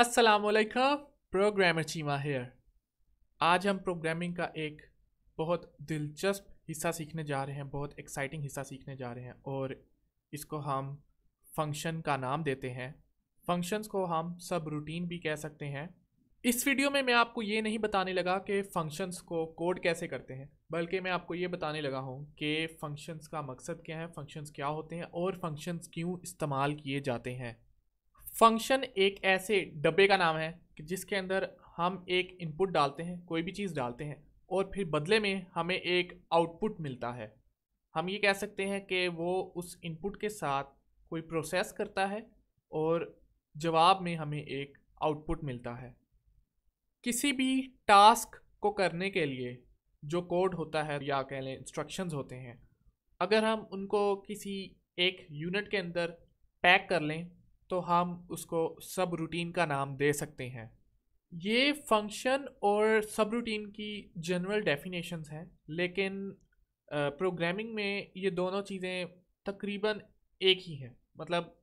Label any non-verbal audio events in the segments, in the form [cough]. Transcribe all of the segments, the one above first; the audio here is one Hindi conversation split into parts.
असलकम प्रोग्रामर चीमा हेयर आज हम प्रोग्रामिंग का एक बहुत दिलचस्प हिस्सा सीखने जा रहे हैं बहुत एक्साइटिंग हिस्सा सीखने जा रहे हैं और इसको हम फंक्शन का नाम देते हैं फंक्शंस को हम सब रूटीन भी कह सकते हैं इस वीडियो में मैं आपको ये नहीं बताने लगा कि फंक्शंस को कोड कैसे करते हैं बल्कि मैं आपको ये बताने लगा हूँ कि फंक्शंस का मकसद क्या है फंक्शंस क्या होते हैं और फंक्शंस क्यों इस्तेमाल किए जाते हैं फंक्शन एक ऐसे डब्बे का नाम है कि जिसके अंदर हम एक इनपुट डालते हैं कोई भी चीज़ डालते हैं और फिर बदले में हमें एक आउटपुट मिलता है हम ये कह सकते हैं कि वो उस इनपुट के साथ कोई प्रोसेस करता है और जवाब में हमें एक आउटपुट मिलता है किसी भी टास्क को करने के लिए जो कोड होता है या कह लें इंस्ट्रक्शंस होते हैं अगर हम उनको किसी एक यूनिट के अंदर पैक कर लें तो हम उसको सब रूटीन का नाम दे सकते हैं ये फंक्शन और सब रूटीन की जनरल डेफिनेशंस हैं लेकिन प्रोग्रामिंग में ये दोनों चीज़ें तकरीबन एक ही हैं मतलब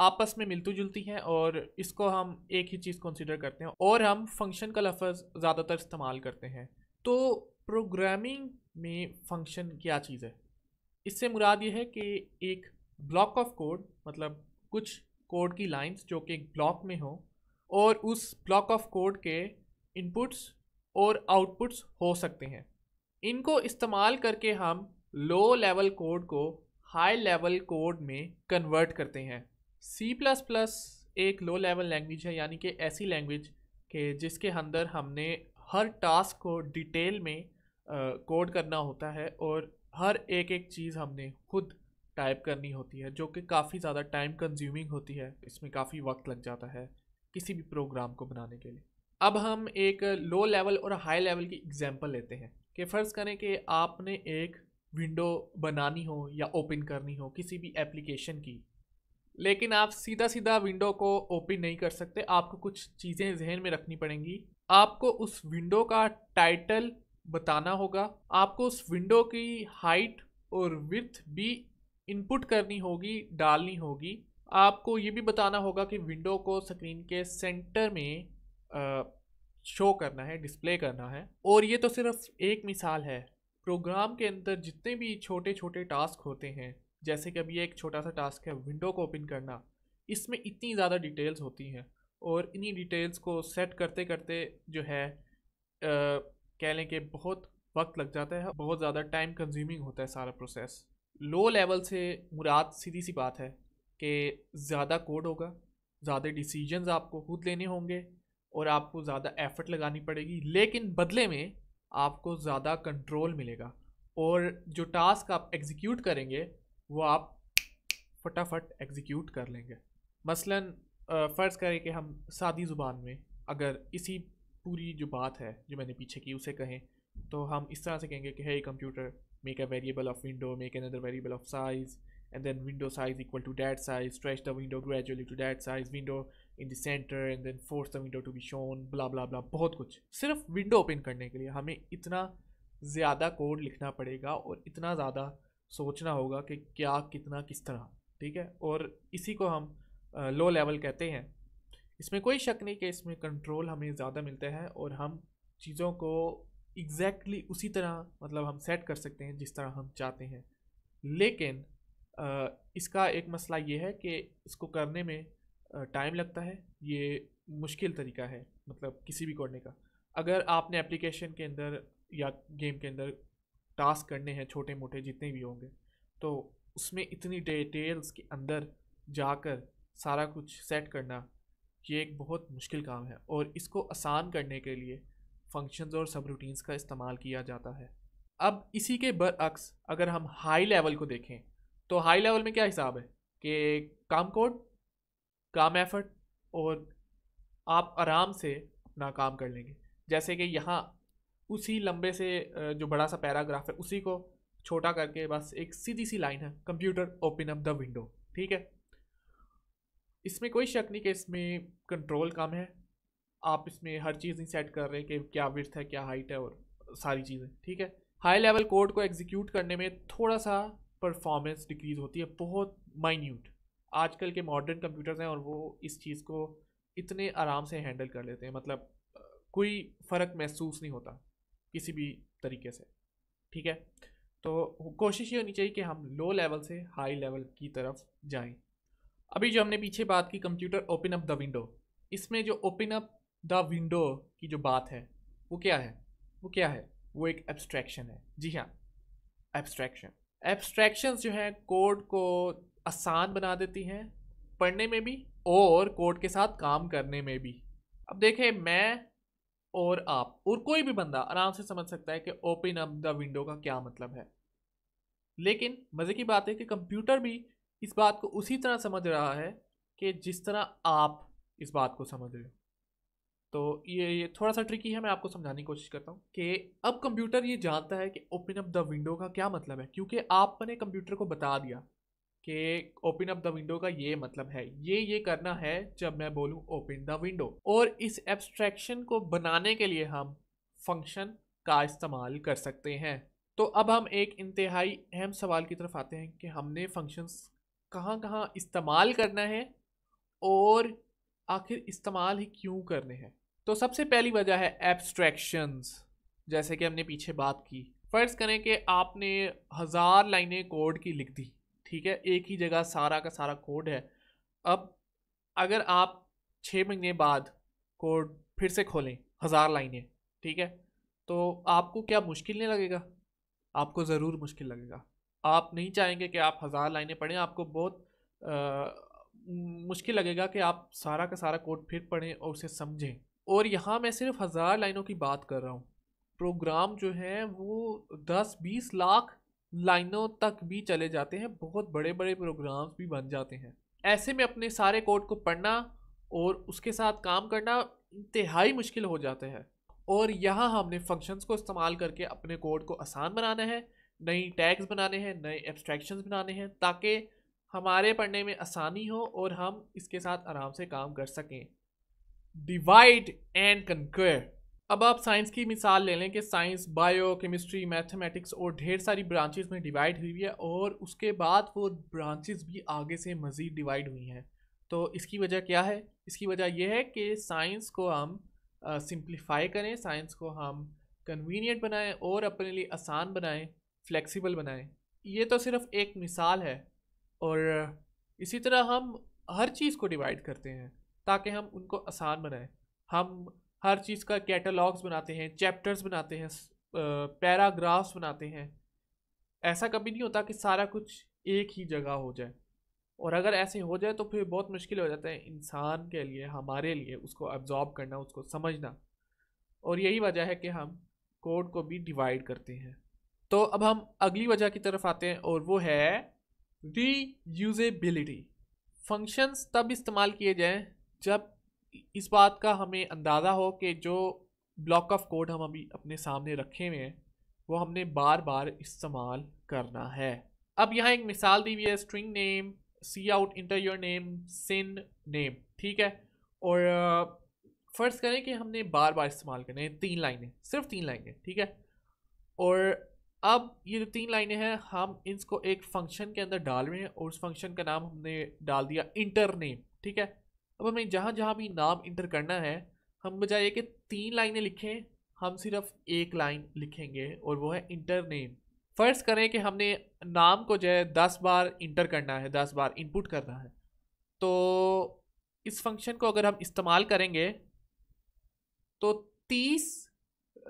आपस में मिलती जुलती हैं और इसको हम एक ही चीज़ कंसिडर करते हैं और हम फंक्शन का लफज ज़्यादातर इस्तेमाल करते हैं तो प्रोग्रामिंग में फंक्शन क्या चीज़ है इससे मुराद ये है कि एक ब्लॉक ऑफ कोड मतलब कुछ कोड की लाइंस जो कि एक ब्लॉक में हो और उस ब्लॉक ऑफ कोड के इनपुट्स और आउटपुट्स हो सकते हैं इनको इस्तेमाल करके हम लो लेवल कोड को हाई लेवल कोड में कन्वर्ट करते हैं सी प्लस प्लस एक लो लेवल लैंग्वेज है यानी कि ऐसी लैंग्वेज के जिसके अंदर हमने हर टास्क को डिटेल में कोड करना होता है और हर एक एक चीज़ हमने खुद टाइप करनी होती है जो कि काफ़ी ज़्यादा टाइम कंज्यूमिंग होती है इसमें काफ़ी वक्त लग जाता है किसी भी प्रोग्राम को बनाने के लिए अब हम एक लो लेवल और हाई लेवल की एग्जांपल लेते हैं कि फ़र्ज़ करें कि आपने एक विंडो बनानी हो या ओपन करनी हो किसी भी एप्लीकेशन की लेकिन आप सीधा सीधा विंडो को ओपन नहीं कर सकते आपको कुछ चीज़ें जहन में रखनी पड़ेंगी आपको उस विंडो का टाइटल बताना होगा आपको उस विंडो की हाइट और विथ भी इनपुट करनी होगी डालनी होगी आपको ये भी बताना होगा कि विंडो को स्क्रीन के सेंटर में आ, शो करना है डिस्प्ले करना है और ये तो सिर्फ एक मिसाल है प्रोग्राम के अंदर जितने भी छोटे छोटे टास्क होते हैं जैसे कि अभी एक छोटा सा टास्क है विंडो को ओपन करना इसमें इतनी ज़्यादा डिटेल्स होती हैं और इन्हीं डिटेल्स को सेट करते करते जो है कह लें कि बहुत वक्त लग जाता है बहुत ज़्यादा टाइम कंज्यूमिंग होता है सारा प्रोसेस लो लेवल से मुराद सीधी सी बात है कि ज़्यादा कोड होगा ज़्यादा डिसीजंस आपको खुद लेने होंगे और आपको ज़्यादा एफर्ट लगानी पड़ेगी लेकिन बदले में आपको ज़्यादा कंट्रोल मिलेगा और जो टास्क आप एग्जीक्यूट करेंगे वो आप फटाफट एग्जीक्यूट कर लेंगे मसलन फ़र्ज़ करें कि हम सादी ज़ुबान में अगर इसी पूरी जो बात है जो मैंने पीछे की उसे कहें तो हम इस तरह से कहेंगे कि hey computer make a variable of window make another variable of size and then window size equal to that size stretch the window gradually to that size window in the centre and then force the window to be shown blah blah blah बहुत कुछ सिर्फ विंडो ओपन करने के लिए हमें इतना ज़्यादा कोड लिखना पड़ेगा और इतना ज़्यादा सोचना होगा कि क्या कितना किस तरह ठीक है और इसी को हम लो लेवल कहते हैं इसमें कोई शक नहीं कि इसमें कंट्रोल हमें ज़्यादा मिलता है और हम चीज़ों को एग्जैक्टली exactly उसी तरह मतलब हम सेट कर सकते हैं जिस तरह हम चाहते हैं लेकिन इसका एक मसला ये है कि इसको करने में टाइम लगता है ये मुश्किल तरीका है मतलब किसी भी करने का अगर आपने एप्लीकेशन के अंदर या गेम के अंदर टास्क करने हैं छोटे मोटे जितने भी होंगे तो उसमें इतनी डिटेल्स के अंदर जाकर सारा कुछ सेट करना ये एक बहुत मुश्किल काम है और इसको आसान करने के लिए फंक्शंस और सब रूटीन्स का इस्तेमाल किया जाता है अब इसी के बरअक्स अगर हम हाई लेवल को देखें तो हाई लेवल में क्या हिसाब है कि काम कोड काम एफर्ट और आप आराम से अपना काम कर लेंगे जैसे कि यहाँ उसी लंबे से जो बड़ा सा पैराग्राफ है उसी को छोटा करके बस एक सीधी सी लाइन है computer open up the window ठीक है इसमें कोई शक नहीं कि इसमें कंट्रोल कम है आप इसमें हर चीज़ नहीं सेट कर रहे कि क्या विर्थ है क्या हाइट है और सारी चीज़ें ठीक है हाई लेवल कोड को एग्जीक्यूट करने में थोड़ा सा परफॉर्मेंस डिक्रीज होती है बहुत माइन्यूट आजकल के मॉडर्न कंप्यूटर्स हैं और वो इस चीज़ को इतने आराम से हैंडल कर लेते हैं मतलब कोई फ़र्क महसूस नहीं होता किसी भी तरीके से ठीक है तो कोशिश ये होनी चाहिए कि हम लो लेवल से हाई लेवल की तरफ जाएं अभी जो हमने पीछे बात की computer open up the window इसमें जो ओपन अप द विंडो की जो बात है वो क्या है वो क्या है वो एक एब्स्ट्रैक्शन है जी हाँ एब्स्ट्रैक्शन एब्स्ट्रैक्शन जो है कोड को आसान बना देती हैं पढ़ने में भी और कोड के साथ काम करने में भी अब देखें मैं और आप और कोई भी बंदा आराम से समझ सकता है कि ओपन अप द विंडो का क्या मतलब है लेकिन मज़े की बात है कि कंप्यूटर भी इस बात को उसी तरह समझ रहा है कि जिस तरह आप इस बात को समझ रहे हो तो ये ये थोड़ा सा ट्रिकी है मैं आपको समझाने की कोशिश करता हूँ कि अब कंप्यूटर ये जानता है कि ओपन अप द विंडो का क्या मतलब है क्योंकि आपने कंप्यूटर को बता दिया कि ओपन अप द विंडो का ये मतलब है ये ये करना है जब मैं बोलूँ ओपन द विंडो और इस एब्स्ट्रैक्शन को बनाने के लिए हम फंक्शन का इस्तेमाल कर सकते हैं तो अब हम एक इंतहाई अहम सवाल की तरफ आते हैं कि हमने फंक्शंस कहाँ कहाँ इस्तेमाल करना है और आखिर इस्तेमाल ही क्यों करने हैं तो सबसे पहली वजह है एब्स्ट्रैक्शंस जैसे कि हमने पीछे बात की फ़र्ज़ करें कि आपने हज़ार लाइनें कोड की लिख दी ठीक है एक ही जगह सारा का सारा कोड है अब अगर आप छः महीने बाद कोड फिर से खोलें हज़ार लाइनें ठीक है तो आपको क्या मुश्किल नहीं लगेगा आपको ज़रूर मुश्किल लगेगा आप नहीं चाहेंगे कि आप हज़ार लाइनें पढ़ें आपको बहुत आ, मुश्किल लगेगा कि आप सारा का सारा कोड फिर पढ़ें और उसे समझें और यहाँ मैं सिर्फ हज़ार लाइनों की बात कर रहा हूँ प्रोग्राम जो है वो दस बीस लाख लाइनों तक भी चले जाते हैं बहुत बड़े बड़े प्रोग्राम्स भी बन जाते हैं ऐसे में अपने सारे कोड को पढ़ना और उसके साथ काम करना इंतहाई मुश्किल हो जाता है और यहाँ हमने फंक्शंस को इस्तेमाल करके अपने कोड को आसान बनाना है नई टैग्स बनाने हैं नए एब्स्ट्रैक्शन बनाने हैं ताकि हमारे पढ़ने में आसानी हो और हम इसके साथ आराम से काम कर सकें डिवाइड एंड कंक्वेयर अब आप साइंस की मिसाल ले लें कि साइंस बायो केमिस्ट्री मैथमेटिक्स और ढेर सारी ब्रांचेस में डिवाइड हुई है और उसके बाद वो ब्रांचेस भी आगे से मज़ीद डिवाइड हुई हैं तो इसकी वजह क्या है इसकी वजह यह है कि साइंस को हम सिंप्लीफाई करें साइंस को हम कन्वीनियंट बनाएं और अपने लिए आसान बनाएं फ्लेक्सिबल बनाएं ये तो सिर्फ एक मिसाल है और इसी तरह हम हर चीज़ को डिवाइड करते हैं ताकि हम उनको आसान बनाएं हम हर चीज़ का कैटलॉग्स बनाते हैं चैप्टर्स बनाते हैं पैराग्राफ्स बनाते हैं ऐसा कभी नहीं होता कि सारा कुछ एक ही जगह हो जाए और अगर ऐसे हो जाए तो फिर बहुत मुश्किल हो जाता है इंसान के लिए हमारे लिए उसको एब्जॉर्ब करना उसको समझना और यही वजह है कि हम कोड को भी डिवाइड करते हैं तो अब हम अगली वजह की तरफ आते हैं और वो है री यूजेबिलिटी फंक्शंस तब इस्तेमाल किए जाएँ जब इस बात का हमें अंदाज़ा हो कि जो ब्लॉक ऑफ कोड हम अभी अपने सामने रखे हुए हैं वो हमने बार बार इस्तेमाल करना है अब यहाँ एक मिसाल दी हुई है string name cout enter your name cin name ठीक है और फ़र्ज़ करें कि हमने बार बार इस्तेमाल करने हैं तीन लाइनें सिर्फ तीन लाइनें ठीक है और अब ये जो तीन लाइनें हैं हम इसको एक फंक्शन के अंदर डाल रहे हैं और उस फंक्शन का नाम हमने डाल दिया इंटर नेम ठीक है अब हमें जहाँ जहाँ भी नाम इंटर करना है हम बजाय कि तीन लाइनें लिखें हम सिर्फ एक लाइन लिखेंगे और वो है इंटर नेम फ़र्ज़ करें कि हमने नाम को जो है दस बार इंटर करना है दस बार इनपुट करना है तो इस फंक्शन को अगर हम इस्तेमाल करेंगे तो तीस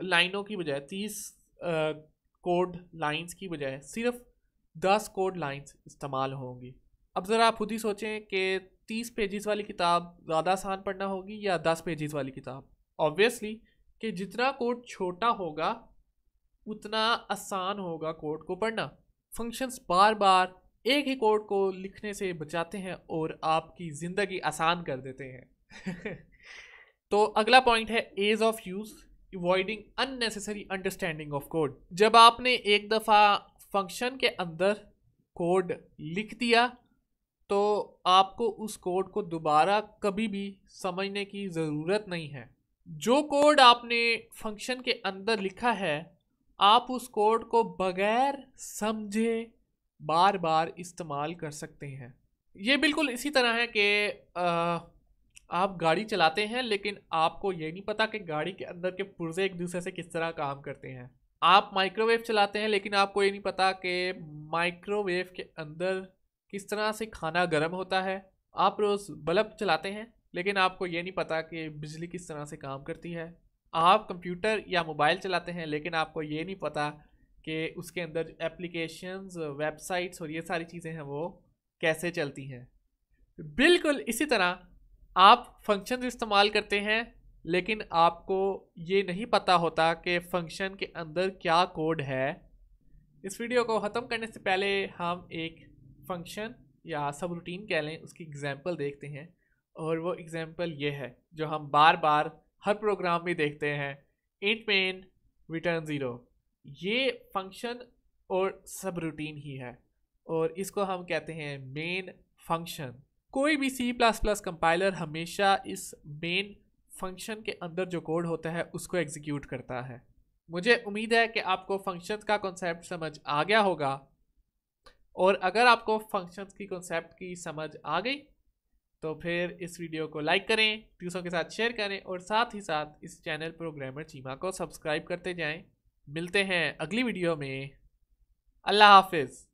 लाइनों की बजाय तीस कोड लाइंस की बजाय सिर्फ दस कोड लाइंस इस्तेमाल होंगी अब ज़रा आप खुद ही सोचें कि तीस पेजेस वाली किताब ज़्यादा आसान पढ़ना होगी या दस पेजेस वाली किताब ऑब्वियसली कि जितना कोड छोटा होगा उतना आसान होगा कोड को पढ़ना फंक्शंस बार बार एक ही कोड को लिखने से बचाते हैं और आपकी ज़िंदगी आसान कर देते हैं [laughs] तो अगला पॉइंट है ease of use avoiding unnecessary understanding of code जब आपने एक दफ़ा फंक्शन के अंदर कोड लिख दिया तो आपको उस कोड को दोबारा कभी भी समझने की ज़रूरत नहीं है जो कोड आपने फंक्शन के अंदर लिखा है आप उस कोड को बगैर समझे बार बार इस्तेमाल कर सकते हैं ये बिल्कुल इसी तरह है कि आप गाड़ी चलाते हैं लेकिन आपको ये नहीं पता कि गाड़ी के अंदर के पुर्जे एक दूसरे से किस तरह काम करते हैं आप माइक्रोवेव चलाते हैं लेकिन आपको ये नहीं पता कि माइक्रोवेव के अंदर किस तरह से खाना गर्म होता है आप रोज़ बल्ब चलाते हैं लेकिन आपको ये नहीं पता कि बिजली किस तरह से काम करती है आप कंप्यूटर या मोबाइल चलाते हैं लेकिन आपको ये नहीं पता कि उसके अंदर एप्लीकेशंस वेबसाइट्स और ये सारी चीज़ें हैं वो कैसे चलती हैं बिल्कुल इसी तरह आप फंक्शन इस्तेमाल करते हैं लेकिन आपको ये नहीं पता होता कि फ़ंक्शन के अंदर क्या कोड है इस वीडियो को ख़त्म करने से पहले हम एक फंक्शन या सब रूटीन कह लें उसकी एग्ज़ाम्पल देखते हैं और वो एग्ज़ाम्पल ये है जो हम बार बार हर प्रोग्राम में देखते हैं इंट मेन रिटर्न ज़ीरो ये फंक्शन और सब रूटीन ही है और इसको हम कहते हैं मेन फंक्शन कोई भी सी प्लस प्लस कंपाइलर हमेशा इस मेन फंक्शन के अंदर जो कोड होता है उसको एग्जीक्यूट करता है मुझे उम्मीद है कि आपको फंक्शंस का कॉन्सेप्ट समझ आ गया होगा और अगर आपको फंक्शंस की कॉन्सेप्ट की समझ आ गई तो फिर इस वीडियो को लाइक करें दूसरों के साथ शेयर करें और साथ ही साथ इस चैनल प्रोग्रामर चीमा को सब्सक्राइब करते जाएं मिलते हैं अगली वीडियो में अल्लाह हाफिज़